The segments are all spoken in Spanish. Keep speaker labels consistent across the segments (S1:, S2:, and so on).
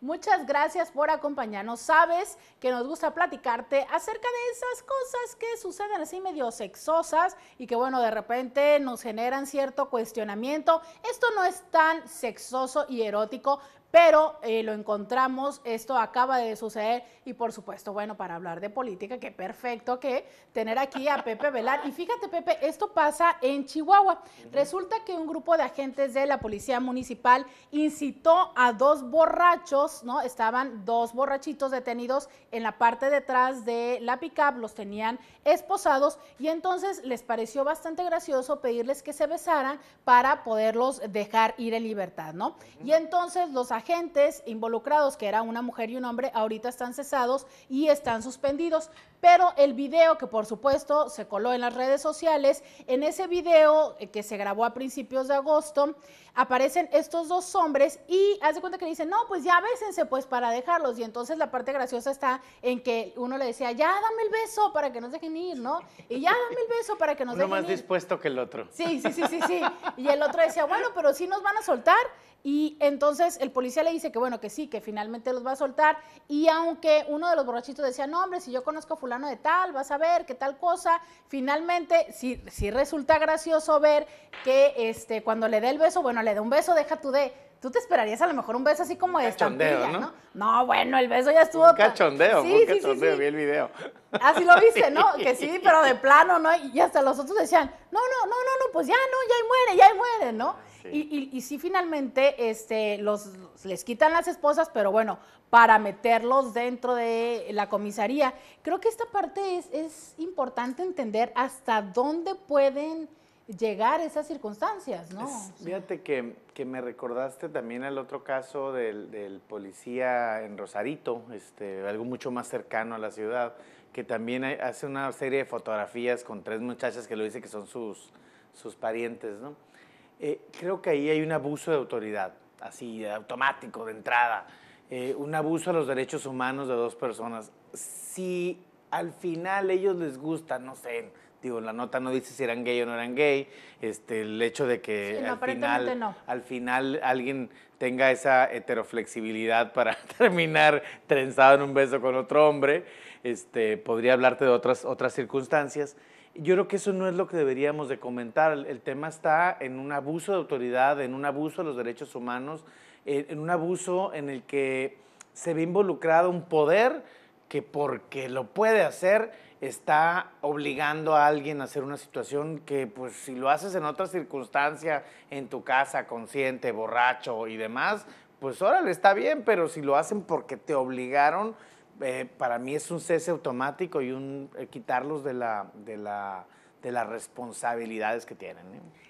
S1: Muchas gracias por acompañarnos. Sabes que nos gusta platicarte acerca de esas cosas que suceden así medio sexosas y que bueno, de repente nos generan cierto cuestionamiento. Esto no es tan sexoso y erótico, pero eh, lo encontramos, esto acaba de suceder y por supuesto, bueno, para hablar de política, qué perfecto que tener aquí a Pepe Velar. Y fíjate, Pepe, esto pasa en Chihuahua. Resulta que un grupo de agentes de la Policía Municipal incitó a dos borrachos, ¿no? Estaban dos borrachitos detenidos en la parte detrás de la pickup, los tenían esposados y entonces les pareció bastante gracioso pedirles que se besaran para poderlos dejar ir en libertad, ¿no? Y entonces los agentes involucrados, que era una mujer y un hombre, ahorita están cesados y están suspendidos. Pero el video que por supuesto se coló en las redes sociales, en ese video eh, que se grabó a principios de agosto, aparecen estos dos hombres y hace cuenta que le dicen, no, pues ya bésense pues para dejarlos. Y entonces la parte graciosa está en que uno le decía, ya dame el beso para que nos dejen ir, ¿no? Y ya dame el beso para que nos dejen ir. Uno más dispuesto
S2: que el otro. Sí, sí,
S1: sí, sí, sí. Y el otro decía, bueno, pero sí nos van a soltar. Y entonces el policía policía le dice que bueno, que sí, que finalmente los va a soltar. Y aunque uno de los borrachitos decía, no, hombre, si yo conozco a fulano de tal, vas a ver qué tal cosa, finalmente si sí resulta gracioso ver que este, cuando le dé el beso, bueno, le dé un beso, deja tu de... Tú te esperarías a lo mejor un beso así como este ¿no? ¿no? bueno, el beso ya estuvo... Un cachondeo, sí, un cachondeo, vi el video. Así lo viste, ¿no? Que sí, pero de plano, ¿no? Y hasta los otros decían, no, no, no, no, no, pues ya, no, ya ahí muere, ya ahí muere, ¿no? Y, y, sí, finalmente este, los, les quitan las esposas, pero bueno, para meterlos dentro de la comisaría. Creo que esta parte es, importante entender hasta dónde pueden llegar esas circunstancias, ¿no?
S2: fíjate que, me recordaste también al otro caso del, policía en Rosarito, este, algo mucho más cercano a la ciudad, que también hace una serie de fotografías con tres muchachas que lo dice que son sus, sus parientes, ¿no? Eh, creo que ahí hay un abuso de autoridad, así automático, de entrada, eh, un abuso a los derechos humanos de dos personas. Si al final ellos les gusta, no sé, digo, la nota no dice si eran gay o no eran gay, este, el hecho de que al, final, al final alguien tenga esa heteroflexibilidad para terminar trenzado en un beso con otro hombre, este, podría hablarte de otras, otras circunstancias. Yo creo que eso no es lo que deberíamos de comentar. El, tema está en un abuso de autoridad, en un abuso de los derechos humanos, en, en un abuso en el que se ve involucrado un poder que porque lo puede hacer está obligando a alguien a hacer una situación que pues si lo haces en otra circunstancia, en tu casa, consciente, borracho y demás, pues órale, está bien, pero si lo hacen porque te obligaron, eh, para mí es un cese automático y un eh, quitarlos de la, de la de las responsabilidades que tienen.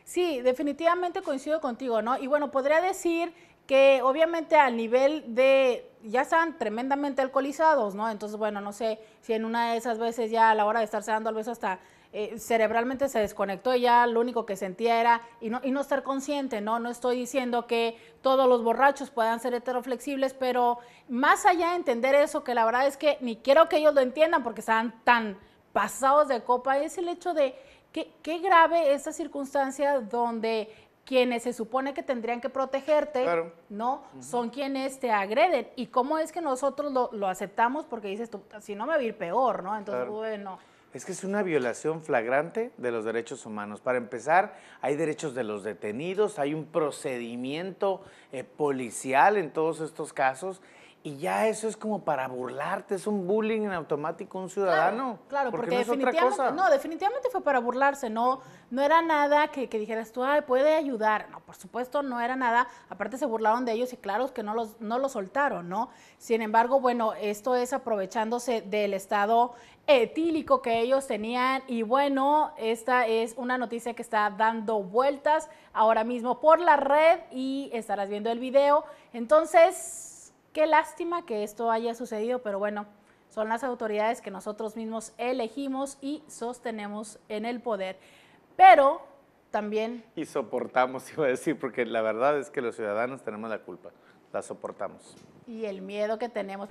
S1: Sí, definitivamente coincido contigo, ¿no? Y bueno, podría decir que obviamente al nivel de ya están tremendamente alcoholizados, ¿no? Entonces, bueno, no sé si en una de esas veces ya a la hora de estarse dando al beso hasta eh, cerebralmente se desconectó y ya lo único que sentía era, y no, y no estar consciente, ¿no? No estoy diciendo que todos los borrachos puedan ser heteroflexibles, pero más allá de entender eso, que la verdad es que ni quiero que ellos lo entiendan porque están tan pasados de copa, es el hecho de que, qué grave esta circunstancia donde quienes se supone que tendrían que protegerte, ¿no? Son quienes te agreden. ¿Y cómo es que nosotros lo, aceptamos? Porque dices, tú, si no me va a ir peor, ¿no? Entonces, bueno
S2: es que es una violación flagrante de los derechos humanos. Para empezar, hay derechos de los detenidos, hay un procedimiento eh, policial en todos estos casos y ya eso es como para burlarte, es un bullying en automático un ciudadano. Claro, porque, definitivamente,
S1: no, fue para burlarse, no, no era nada que, dijeras tú, ay, puede ayudar. No, por supuesto, no era nada. Aparte se burlaron de ellos y claro que no los, no los soltaron, ¿no? Sin embargo, bueno, esto es aprovechándose del estado etílico que ellos tenían. Y bueno, esta es una noticia que está dando vueltas ahora mismo por la red y estarás viendo el video. Entonces Qué lástima que esto haya sucedido, pero bueno, son las autoridades que nosotros mismos elegimos y sostenemos en el poder. Pero también...
S2: Y soportamos, iba a decir, porque la verdad es que los ciudadanos tenemos la culpa, la soportamos.
S1: Y el miedo que tenemos.